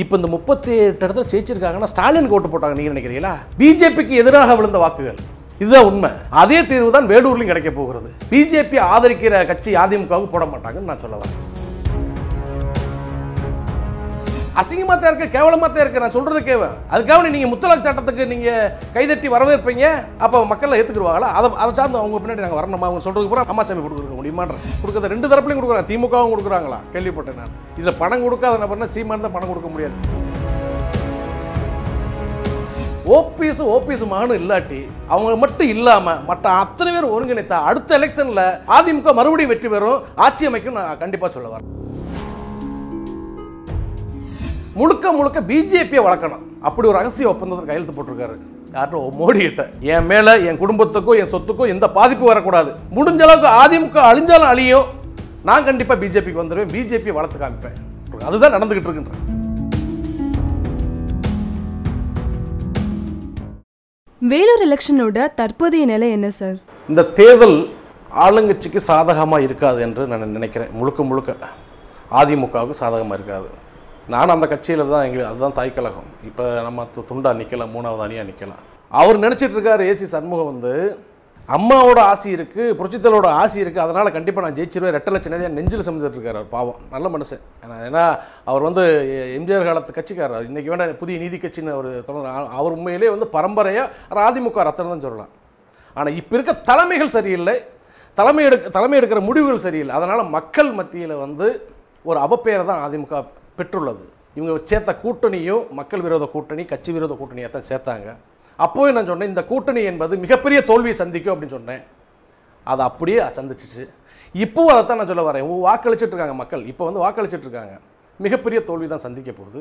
இப்போ இந்த முப்பத்தி எட்டு இடத்துல ஜெயிச்சிருக்காங்கன்னா ஸ்டாலின் ஓட்டு போட்டாங்க நீங்கள் நினைக்கிறீங்களா பிஜேபிக்கு எதிராக விழுந்த வாக்குகள் இதுதான் உண்மை அதே தீர்வு தான் வேலூர்லையும் கிடைக்க போகிறது பிஜேபி ஆதரிக்கிற கட்சி அதிமுகவுக்கு போட மாட்டாங்கன்னு நான் சொல்ல வரேன் அசிங்கமாக தான் இருக்க கேவலமாக தான் இருக்கு நான் சொல்கிறது கேவன் அதுக்காக நீங்கள் முத்தலாக் சட்டத்துக்கு நீங்கள் கைதட்டி வரவேற்பீங்க அப்போ மக்கள் ஏற்றுக்குருவாங்களா அதை அதை சார்ந்து அவங்க பின்னாடி நாங்கள் வரணுமா அவங்க சொல்கிறதுக்கு பூரா அம்மா சாமி கொடுக்க முடியுமான்ற ரெண்டு தரப்புலையும் கொடுக்குறாங்க திமுகவும் கொடுக்குறாங்களா கேள்விப்பட்டேன் நான் இதில் பணம் கொடுக்காத நபர்னா சீமான் தான் பணம் கொடுக்க முடியாது ஓபிஎஸ் ஓபிஎஸ் மானு இல்லாட்டி அவங்க மட்டும் இல்லாமல் மற்ற அத்தனை பேர் ஒருங்கிணைத்த அடுத்த எலெக்ஷனில் அதிமுக மறுபடியும் வெற்றி பெறும் ஆட்சி அமைக்கும் நான் கண்டிப்பாக சொல்ல வரேன் முழுக்க முழுக்க பிஜேபியை வளர்க்கணும் அப்படி ஒரு ரகசிய ஒப்பந்தத்தை கையெழுத்து போட்டிருக்காரு யார்கிட்ட மோடிகிட்ட என் மேலே என் குடும்பத்துக்கும் என் சொத்துக்கும் எந்த பாதிப்பு வரக்கூடாது முடிஞ்ச அளவுக்கு அதிமுக அழிஞ்சாலும் அழியும் நான் கண்டிப்பாக பிஜேபிக்கு வந்துடுவேன் பிஜேபியை வளர்த்து காமிப்பேன் அதுதான் நடந்துக்கிட்டு இருக்குன்ற வேலூர் எலெக்ஷனோட தற்போதைய நிலை என்ன சார் இந்த தேர்தல் ஆளுங்கட்சிக்கு சாதகமாக இருக்காது என்று நான் நினைக்கிறேன் முழுக்க முழுக்க அதிமுகவுக்கு சாதகமாக இருக்காது நானும் அந்த கட்சியில் தான் எங்களுக்கு அதுதான் தாய் கழகம் இப்போ நம்ம துண்டா நிற்கலாம் மூணாவது அணியாக நிற்கலாம் அவர் நினச்சிட்டு இருக்கார் ஏசி சண்முகம் வந்து அம்மாவோட ஆசி இருக்குது புரட்சித்தலோட ஆசி இருக்குது அதனால் கண்டிப்பாக நான் ஜெயிச்சிருவேன் ரெட்டை லட்சம் நெஞ்சில் சமைச்சிட்ருக்கார் அவர் பாவம் நல்ல மனுஷன் ஏன்னா அவர் வந்து எம்ஜிஆர் காலத்து கட்சிக்காரர் இன்றைக்கி வேண்டாம் புதிய நீதி கட்சின்னு அவர் தொடர்ந்து அவர் உண்மையிலே வந்து பரம்பரையாக அதிமுக ரத்தனம் தான் சொல்லலாம் ஆனால் இப்போ இருக்க தலைமைகள் சரியில்லை தலைமை எடுக்க தலைமை எடுக்கிற முடிவுகள் சரியில்லை அதனால் மக்கள் மத்தியில் வந்து ஒரு அவப்பெயரை தான் அதிமுக பெற்றுள்ளது இவங்க சேர்த்த கூட்டணியும் மக்கள் விரோத கூட்டணி கட்சி விரோத கூட்டணியை தான் சேர்த்தாங்க அப்போவே நான் சொன்னேன் இந்த கூட்டணி என்பது மிகப்பெரிய தோல்வியை சந்திக்கும் அப்படின்னு சொன்னேன் அதை அப்படியே சந்திச்சிச்சு இப்போவும் அதை தான் நான் சொல்ல வரேன் வாக்களிச்சுட்டு இருக்காங்க மக்கள் இப்போ வந்து வாக்களிச்சிட்ருக்காங்க இருக்காங்க மிகப்பெரிய தோல்வி தான் சந்திக்க போகுது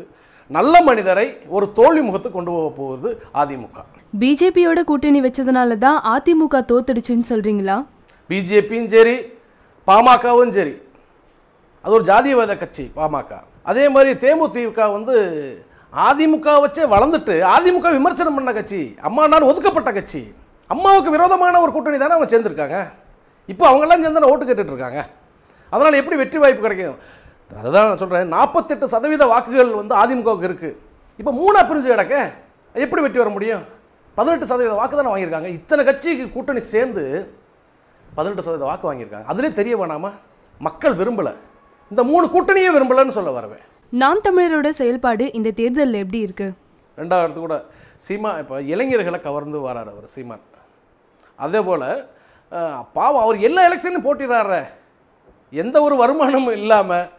நல்ல மனிதரை ஒரு தோல்வி முகத்து கொண்டு போக போகுது அதிமுக பிஜேபியோட கூட்டணி வச்சதுனால தான் அதிமுக தோத்துடுச்சுன்னு சொல்கிறீங்களா பிஜேபியும் சரி பாமகவும் சரி அது ஒரு ஜாதியவாத கட்சி பாமக அதே மாதிரி தேமுதிக வந்து அதிமுக வச்சே வளர்ந்துட்டு அதிமுக விமர்சனம் பண்ண கட்சி அம்மா நாள் ஒதுக்கப்பட்ட கட்சி அம்மாவுக்கு விரோதமான ஒரு கூட்டணி தானே அவங்க சேர்ந்துருக்காங்க இப்போ அவங்கெல்லாம் சேர்ந்து ஓட்டு கேட்டுட்ருக்காங்க அதனால் எப்படி வெற்றி வாய்ப்பு கிடைக்கும் அதுதான் நான் சொல்கிறேன் நாற்பத்தெட்டு சதவீத வாக்குகள் வந்து அதிமுகவுக்கு இருக்குது இப்போ மூணாக பிரிஞ்சு கிடக்க எப்படி வெற்றி வர முடியும் பதினெட்டு சதவீத வாக்கு தானே வாங்கியிருக்காங்க இத்தனை கட்சிக்கு கூட்டணி சேர்ந்து பதினெட்டு சதவீத வாக்கு வாங்கியிருக்காங்க அதிலே தெரிய வேணாமா மக்கள் விரும்பலை இந்த மூணு கூட்டணியே விரும்பலன்னு சொல்ல வரவேன் நாம் தமிழரோட செயல்பாடு இந்த தேர்தலில் எப்படி இருக்கு ரெண்டாவது கூட சீமா இப்போ இளைஞர்களை கவர்ந்து வரார் அவர் சீமான் அதே போல் பாவம் அவர் எல்லா எலெக்ஷனும் போட்டிடுறாரு எந்த ஒரு வருமானமும் இல்லாமல்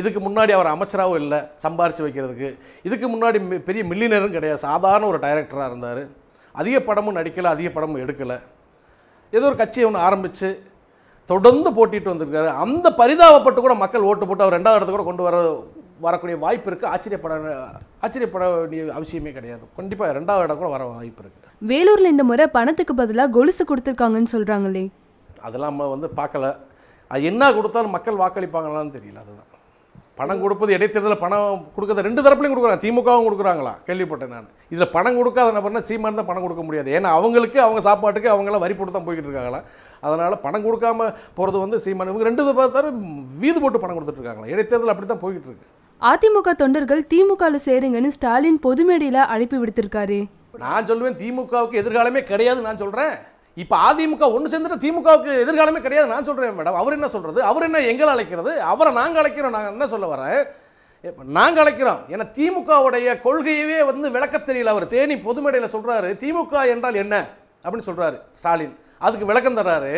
இதுக்கு முன்னாடி அவர் அமைச்சராகவும் இல்லை சம்பாரித்து வைக்கிறதுக்கு இதுக்கு முன்னாடி பெரிய மில்லினரும் கிடையாது சாதாரண ஒரு டைரக்டராக இருந்தார் அதிக படமும் நடிக்கலை அதிக படமும் எடுக்கலை ஏதோ ஒரு கட்சியை ஒன்று ஆரம்பித்து தொடர்ந்து போட்டிட்டு வந்திருக்காரு அந்த பரிதாபப்பட்டு கூட மக்கள் ஓட்டு போட்டு அவர் ரெண்டாவது இடத்துக்கு கூட கொண்டு வர வரக்கூடிய வாய்ப்பு இருக்குது ஆச்சரியப்பட ஆச்சரியப்பட வேண்டிய அவசியமே கிடையாது கண்டிப்பாக ரெண்டாவது இடம் கூட வர வாய்ப்பு இருக்குது வேலூரில் இந்த முறை பணத்துக்கு பதிலாக கொலுசு கொடுத்துருக்காங்கன்னு சொல்கிறாங்களே அதெல்லாம் நம்ம வந்து பார்க்கல அது என்ன கொடுத்தாலும் மக்கள் வாக்களிப்பாங்களான்னு தெரியல அதுதான் பணம் கொடுப்பது இடைத்தேர்தலில் பணம் கொடுக்கறது ரெண்டு தரப்புலையும் கொடுக்குறாங்க திமுகவும் கொடுக்குறாங்களா கேள்விப்பட்டேன் நான் இதில் பணம் கொடுக்காத நபர்னா சீமான் தான் பணம் கொடுக்க முடியாது ஏன்னா அவங்களுக்கு அவங்க சாப்பாட்டுக்கு அவங்களாம் வரி போட்டு தான் போய்கிட்டு இருக்காங்களா அதனால் பணம் கொடுக்காம போகிறது வந்து சீமான் இவங்க ரெண்டு தரம் வீது போட்டு பணம் கொடுத்துட்டு இருக்காங்களா இடைத்தேர்தல் அப்படி தான் போய்கிட்டு இருக்கு அதிமுக தொண்டர்கள் திமுகவில் சேருங்கன்னு ஸ்டாலின் பொதுமேடையில் அழைப்பு விடுத்திருக்காரு நான் சொல்லுவேன் திமுகவுக்கு எதிர்காலமே கிடையாது நான் சொல்கிறேன் இப்போ அதிமுக ஒன்று சேர்ந்துட்டு திமுகவுக்கு எதிர்காலமே கிடையாது நான் சொல்கிறேன் மேடம் அவர் என்ன சொல்கிறது அவர் என்ன எங்களை அழைக்கிறது அவரை நாங்கள் அழைக்கிறோம் நாங்கள் என்ன சொல்ல வரேன் இப்போ நாங்கள் அழைக்கிறோம் ஏன்னா திமுகவுடைய கொள்கையவே வந்து விளக்க தெரியல அவர் தேனி பொதுமேடையில் சொல்கிறாரு திமுக என்றால் என்ன அப்படின்னு சொல்கிறாரு ஸ்டாலின் அதுக்கு விளக்கம் தர்றாரு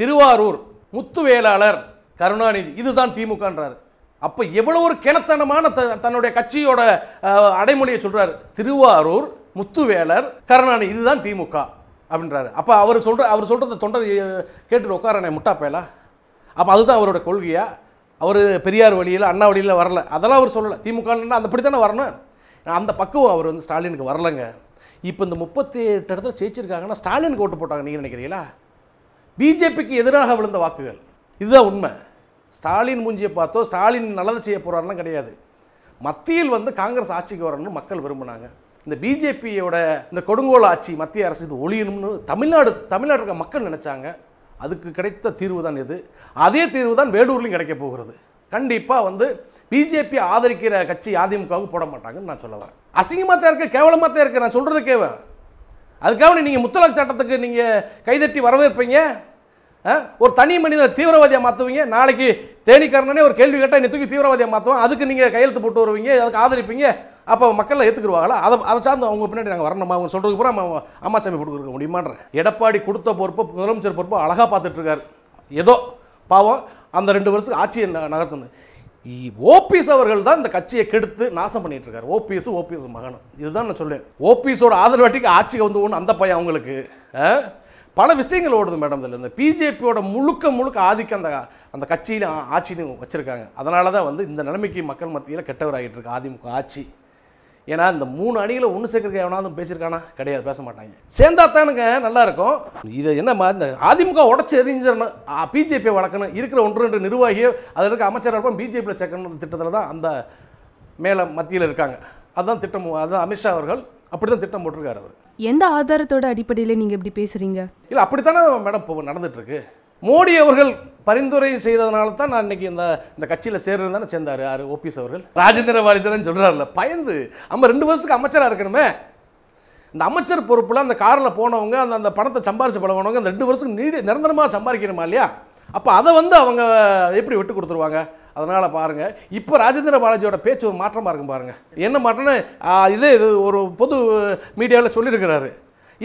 திருவாரூர் முத்துவேலாளர் கருணாநிதி இதுதான் திமுகன்றாரு அப்போ எவ்வளோ ஒரு கிணத்தனமான த தன்னுடைய கட்சியோட அடைமொழியை சொல்கிறார் திருவாரூர் முத்துவேலர் கருணாநிதி இதுதான் திமுக அப்படின்றாரு அப்போ அவர் சொல்கிற அவர் சொல்கிறத தொண்டர் கேட்டுட்டு உட்காரனே முட்டா அப்போ அதுதான் அவரோட கொள்கையாக அவர் பெரியார் வழியில் அண்ணா வழியில் வரல அதெல்லாம் அவர் சொல்லலை திமுக அந்த அப்படி தானே வரணும் அந்த பக்குவம் அவர் வந்து ஸ்டாலினுக்கு வரலைங்க இப்போ இந்த முப்பத்தி எட்டு இடத்துல ஜெயிச்சிருக்காங்கன்னா ஸ்டாலினுக்கு ஓட்டு போட்டாங்க நீங்கள் நினைக்கிறீங்களா பிஜேபிக்கு எதிராக விழுந்த வாக்குகள் இதுதான் உண்மை ஸ்டாலின் மூஞ்சியை பார்த்தோ ஸ்டாலின் நல்லது செய்ய போகிறாருன்னா கிடையாது மத்தியில் வந்து காங்கிரஸ் ஆட்சிக்கு வரணும்னு மக்கள் விரும்பினாங்க இந்த பிஜேபியோட இந்த கொடுங்கோல் ஆட்சி மத்திய அரசு இது ஒழியணும்னு தமிழ்நாடு தமிழ்நாட்டில் மக்கள் நினச்சாங்க அதுக்கு கிடைத்த தீர்வு தான் இது அதே தீர்வு தான் வேலூர்லையும் கிடைக்க போகிறது கண்டிப்பாக வந்து பிஜேபி ஆதரிக்கிற கட்சி அதிமுகவுக்கு போட மாட்டாங்கன்னு நான் சொல்ல வரேன் அசிங்கமாக தான் இருக்க கேவலமாக தான் இருக்க நான் சொல்கிறது கேவன் அதுக்காக நீங்கள் முத்தலாக் சட்டத்துக்கு நீங்கள் கைதட்டி வரவேற்பீங்க ஒரு தனி மனிதனை தீவிரவாதியாக மாற்றுவீங்க நாளைக்கு தேனிக்காரனே ஒரு கேள்வி கேட்டால் நீ தூக்கி தீவிரவாதியாக மாற்றுவோம் அதுக்கு நீங்கள் கையெழுத்து போட்டு வருவீங்க அதுக்கு ஆதரிப்பீங்க அப்போ மக்கள்லாம் ஏற்றுக்குருவாங்களா அதை அதை சார்ந்து அவங்க பின்னாடி நாங்கள் வரணுமா அவங்க சொல்கிறதுக்கு அப்புறம் அம்மா சாமி கொடுக்க முடியுமான்ற எடப்பாடி கொடுத்த பொறுப்பை முதலமைச்சர் பொறுப்பை அழகாக பார்த்துட்ருக்காரு ஏதோ பாவம் அந்த ரெண்டு வருஷத்துக்கு ஆட்சியை நகர்த்தணும் ஓபிஎஸ் அவர்கள் தான் இந்த கட்சியை கெடுத்து நாசம் பண்ணிட்டு இருக்காரு ஓபிஎஸ் ஓபிஎஸ் மகனும் இதுதான் நான் சொல்லுவேன் ஓபிஎஸோட ஆதரவாட்டிக்கு ஆட்சிக்கு வந்து ஒன்று அந்த பையன் அவங்களுக்கு பல விஷயங்கள் ஓடுது மேடம் இதில் இந்த பிஜேபியோட முழுக்க முழுக்க ஆதிக்கம் அந்த அந்த கட்சியில் ஆட்சின்னு வச்சுருக்காங்க அதனால தான் வந்து இந்த நிலைமைக்கு மக்கள் மத்தியில் கெட்டவர் ஆகிட்டு இருக்கு அதிமுக ஆட்சி ஏன்னா இந்த மூணு அணியில் ஒன்று சேர்க்கறதுக்கு எவனாவது பேசியிருக்கானா கிடையாது பேச மாட்டாங்க தானுங்க நல்லா இருக்கும் இது என்ன இந்த அதிமுக உடச்சி எரிஞ்சிடணும் பிஜேபி வளர்க்கணும் இருக்கிற ஒன்று ரெண்டு நிர்வாகியோ அதில் இருக்க அமைச்சராக இருக்கும் பிஜேபியில் சேர்க்கணும் திட்டத்தில் தான் அந்த மேலே மத்தியில் இருக்காங்க அதுதான் திட்டம் அதுதான் அமித்ஷா அவர்கள் அப்படி தான் திட்டம் போட்டிருக்காரு அவர் எந்த ஆதாரத்தோட அடிப்படையில் நீங்கள் இப்படி பேசுகிறீங்க இல்லை அப்படித்தானே மேடம் இப்போ இருக்கு மோடி அவர்கள் பரிந்துரை செய்ததுனால தான் நான் இன்னைக்கு இந்த இந்த கட்சியில் சேர்றதுன்னு சேர்ந்தார் யார் ஓபிஎஸ் அவர்கள் ராஜேந்திர வாலிசரன் சொல்கிறார்ல பயந்து நம்ம ரெண்டு வருஷத்துக்கு அமைச்சராக இருக்கணுமே இந்த அமைச்சர் பொறுப்பில் அந்த காரில் போனவங்க அந்த அந்த பணத்தை சம்பாரிச்சு பழகினவங்க அந்த ரெண்டு வருஷத்துக்கு நீடி நிரந்தரமாக சம்பாதிக்கணுமா இல்லையா அப்போ அதை வந்து அவங்க எப்படி விட்டு கொடுத்துருவாங்க அதனால் பாருங்கள் இப்போ ராஜேந்திர பாலாஜியோட பேச்சு ஒரு மாற்றமாக இருக்கும் பாருங்கள் என்ன மாற்றம்னு இதே இது ஒரு பொது மீடியாவில் சொல்லியிருக்கிறாரு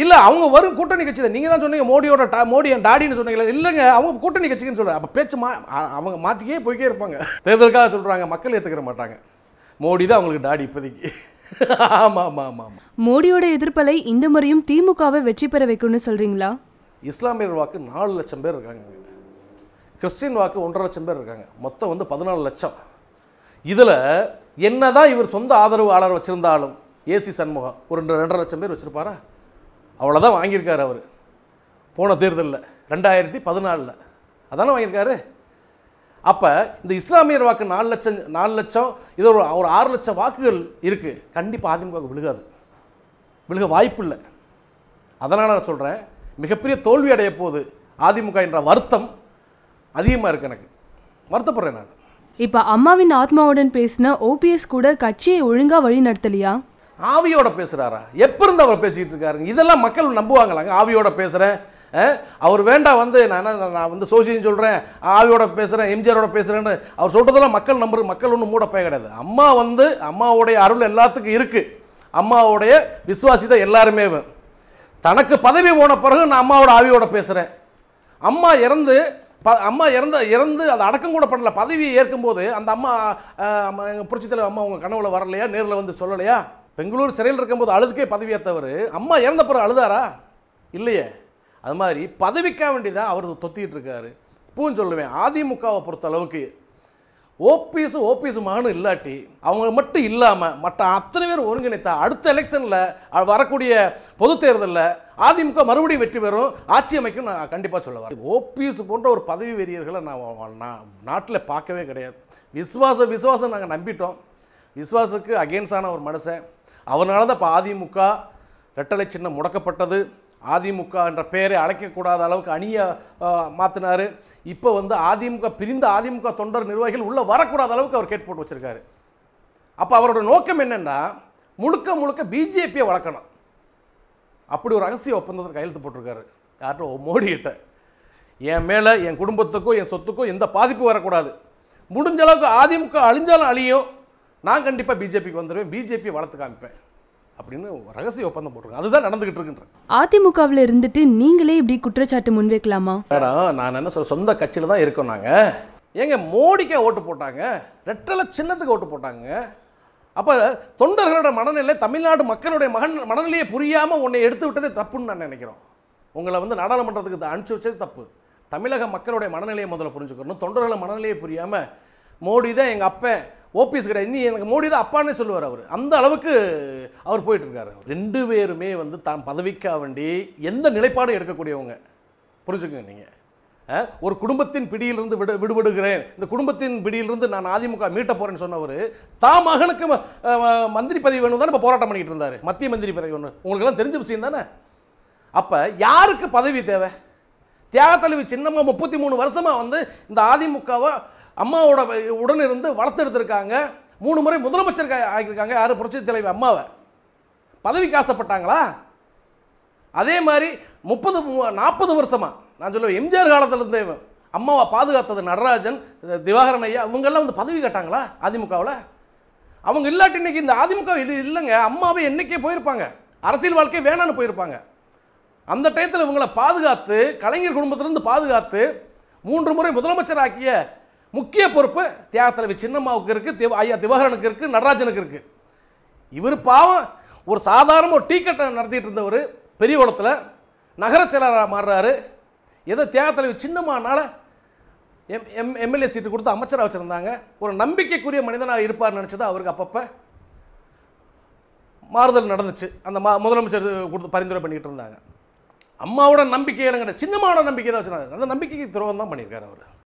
இல்லை அவங்க வரும் கூட்டணி கட்சி நீங்கள் தான் சொன்னீங்க மோடியோட டா மோடி என் டாடின்னு சொன்னீங்களா இல்லைங்க அவங்க கூட்டணி கட்சிக்குன்னு சொல்கிறாங்க அப்போ பேச்சு மா அவங்க மாற்றிக்கே போய்க்கே இருப்பாங்க தேர்தலுக்காக சொல்கிறாங்க மக்கள் ஏற்றுக்கிற மாட்டாங்க மோடி தான் அவங்களுக்கு டாடி இப்போதைக்கு ஆமாம் ஆமாம் ஆமாம் மோடியோட எதிர்ப்பலை இந்த முறையும் திமுகவை வெற்றி பெற வைக்கும்னு சொல்கிறீங்களா இஸ்லாமியர் வாக்கு நாலு லட்சம் பேர் இருக்காங்க கிறிஸ்டின் வாக்கு ஒன்றரை லட்சம் பேர் இருக்காங்க மொத்தம் வந்து பதினாலு லட்சம் இதில் என்ன தான் இவர் சொந்த ஆதரவாளர் வச்சுருந்தாலும் ஏசி சண்முகம் ஒரு ரெண்டு ரெண்டரை லட்சம் பேர் வச்சிருப்பாரா அவ்வளோதான் வாங்கியிருக்கார் அவர் போன தேர்தலில் ரெண்டாயிரத்தி பதினாலில் அதானே வாங்கியிருக்காரு அப்போ இந்த இஸ்லாமியர் வாக்கு நாலு லட்சம் நாலு லட்சம் இது ஒரு ஒரு ஆறு லட்சம் வாக்குகள் இருக்குது கண்டிப்பாக அதிமுக விழுகாது விழுக வாய்ப்பு இல்லை அதனால் நான் சொல்கிறேன் மிகப்பெரிய தோல்வி அடைய போகுது அதிமுக என்ற வருத்தம் அதிகமாக இருக்குது எனக்கு வருத்தப்படுறேன் நான் இப்போ அம்மாவின் ஆத்மாவுடன் பேசின ஓபிஎஸ் கூட கட்சியை ஒழுங்காக வழி நடத்தலையா ஆவியோட பேசுகிறாரா எப்போ இருந்து அவர் பேசிக்கிட்டு இருக்காருங்க இதெல்லாம் மக்கள் நம்புவாங்களாங்க ஆவியோட பேசுகிறேன் அவர் வேண்டாம் வந்து நான் என்ன நான் வந்து சோசியம் சொல்கிறேன் ஆவியோட பேசுகிறேன் எம்ஜிஆரோட பேசுகிறேன்னு அவர் சொல்கிறதெல்லாம் மக்கள் நம்புற மக்கள் ஒன்றும் மூட பய கிடையாது அம்மா வந்து அம்மாவுடைய அருள் எல்லாத்துக்கும் இருக்குது அம்மாவுடைய விசுவாசிதான் எல்லாருமே தனக்கு பதவி போன பிறகு நான் அம்மாவோட ஆவியோட பேசுகிறேன் அம்மா இறந்து ப அம்மா இறந்த இறந்து அதை அடக்கம் கூட பண்ணல பதவியை ஏற்கும்போது அந்த அம்மா புரட்சித்தலைவர் அம்மா உங்கள் கனவுல வரலையா நேரில் வந்து சொல்லலையா பெங்களூர் சிறையில் இருக்கும்போது அழுதுக்கே பதவியேற்றவர் அம்மா இறந்த பிறகு அழுதாரா இல்லையே அது மாதிரி பதவிக்காக வேண்டி தான் அவர் தொத்திக்கிட்டு இருக்காரு இப்பவும் சொல்லுவேன் அதிமுகவை பொறுத்த அளவுக்கு ஓபிஎஸ் ஓபிஎஸ் மகனும் இல்லாட்டி அவங்க மட்டும் இல்லாமல் மற்ற அத்தனை பேர் ஒருங்கிணைத்தா அடுத்த எலெக்ஷனில் வரக்கூடிய பொது தேர்தலில் அதிமுக மறுபடியும் வெற்றி பெறும் ஆட்சி அமைக்கும் நான் கண்டிப்பாக சொல்ல வரேன் ஓபிஎஸ் போன்ற ஒரு பதவி வெறியர்களை நான் நாட்டில் பார்க்கவே கிடையாது விஸ்வாச விசுவாசம் நாங்கள் நம்பிட்டோம் விஸ்வாசத்துக்கு அகேன்ஸ்டான ஒரு மனுஷன் அவனால தான் இப்போ அதிமுக ரெட்டலை சின்னம் முடக்கப்பட்டது அதிமுக என்ற பெயரை அழைக்கக்கூடாத அளவுக்கு அணியை மாற்றினார் இப்போ வந்து அதிமுக பிரிந்த அதிமுக தொண்டர் நிர்வாகிகள் உள்ளே வரக்கூடாத அளவுக்கு அவர் கேட்டு போட்டு வச்சுருக்காரு அப்போ அவரோட நோக்கம் என்னென்னா முழுக்க முழுக்க பிஜேபியை வளர்க்கணும் அப்படி ஒரு ரகசிய ஒப்பந்தத்தில் கையெழுத்து போட்டிருக்காரு யார்கிட்ட மோடிகிட்ட என் மேலே என் குடும்பத்துக்கும் என் சொத்துக்கும் எந்த பாதிப்பு வரக்கூடாது முடிஞ்ச அளவுக்கு அதிமுக அழிஞ்சாலும் அழியும் நான் கண்டிப்பாக பிஜேபிக்கு வந்துடுவேன் பிஜேபி வளர்த்து காமிப்பேன் அப்படின்னு ரகசிய ஒப்பந்தம் போட்டிருக்கோம் அதுதான் நடந்துகிட்டு இருக்குன்ற அதிமுகவில் இருந்துட்டு நீங்களே இப்படி குற்றச்சாட்டு முன்வைக்கலாமா மேடம் நான் என்ன சொல்ல சொந்த கட்சியில் தான் இருக்கோம் நாங்கள் ஏங்க மோடிக்கே ஓட்டு போட்டாங்க ரெட்டலை சின்னத்துக்கு ஓட்டு போட்டாங்க அப்போ தொண்டர்களோட மனநிலை தமிழ்நாடு மக்களுடைய மகன் மனநிலையை புரியாமல் உன்னை எடுத்து விட்டதே தப்புன்னு நான் நினைக்கிறோம் உங்களை வந்து நாடாளுமன்றத்துக்கு அனுப்பிச்சி வச்சது தப்பு தமிழக மக்களுடைய மனநிலையை முதல்ல புரிஞ்சுக்கணும் தொண்டர்களை மனநிலையை புரியாமல் மோடி தான் எங்கள் அப்பன் ஓபிஎஸ் கிடையாது நீ எனக்கு மோடி தான் அப்பானே சொல்லுவார் அவர் அந்த அளவுக்கு அவர் போயிட்டுருக்காரு ரெண்டு பேருமே வந்து தான் பதவிக்காக வேண்டி எந்த நிலைப்பாடும் எடுக்கக்கூடியவங்க புரிஞ்சுக்கோங்க நீங்கள் ஒரு குடும்பத்தின் பிடியிலிருந்து விடு விடுபடுகிறேன் இந்த குடும்பத்தின் பிடியிலிருந்து நான் அதிமுக மீட்ட போகிறேன்னு சொன்னவர் தா மகனுக்கு மந்திரி பதவி வேணும் தான் இப்போ போராட்டம் பண்ணிக்கிட்டு இருந்தார் மத்திய மந்திரி பதவி ஒன்று உங்களுக்கெல்லாம் தெரிஞ்ச விஷயம் தானே அப்போ யாருக்கு பதவி தேவை தியாகத்தலைவி சின்னம்மா முப்பத்தி மூணு வருஷமாக வந்து இந்த அதிமுகவை அம்மாவோட உடன் இருந்து வளர்த்தெடுத்திருக்காங்க மூணு முறை முதலமைச்சர் ஆகியிருக்காங்க யார் புரட்சி தலைவர் அம்மாவை பதவிக்கு ஆசைப்பட்டாங்களா அதே மாதிரி முப்பது நாற்பது வருஷமாக நான் சொல்லுவேன் எம்ஜிஆர் காலத்திலேருந்து அம்மாவை பாதுகாத்தது நடராஜன் திவாகரன் ஐயா இவங்கெல்லாம் வந்து பதவி கேட்டாங்களா அதிமுகவில் அவங்க இல்லாட்டி இன்றைக்கி இந்த அதிமுக இல்லைங்க அம்மாவை என்றைக்கே போயிருப்பாங்க அரசியல் வாழ்க்கை வேணான்னு போயிருப்பாங்க அந்த டயத்தில் இவங்களை பாதுகாத்து கலைஞர் குடும்பத்திலேருந்து பாதுகாத்து மூன்று முறை முதலமைச்சர் ஆக்கிய முக்கிய பொறுப்பு தியாகத்தலைவி சின்னம்மாவுக்கு இருக்குது ஐயா திவகரனுக்கு இருக்குது நடராஜனுக்கு இருக்குது இவர் பாவம் ஒரு சாதாரண ஒரு டீக்கட்டை நடத்திட்டு இருந்தவர் பெரிய குளத்தில் நகர செயலராக மாறுறாரு ஏதோ தியாகத்தலைவி சின்னம்மானால் எம் எம் எம்எல்ஏ சீட்டு கொடுத்து அமைச்சராக வச்சுருந்தாங்க ஒரு நம்பிக்கைக்குரிய மனிதனாக இருப்பார் நினச்சது அவருக்கு அப்பப்போ மாறுதல் நடந்துச்சு அந்த மா முதலமைச்சர் கொடுத்து பரிந்துரை பண்ணிக்கிட்டு இருந்தாங்க அம்மாவோட நம்பிக்கை இடம் கிடையாது சின்னம்மாவோட நம்பிக்கை தான் வச்சுருந்தாங்க அந்த நம்பிக்கைக்கு துரோகம் தான் பண்ணியிருக்காரு அவர்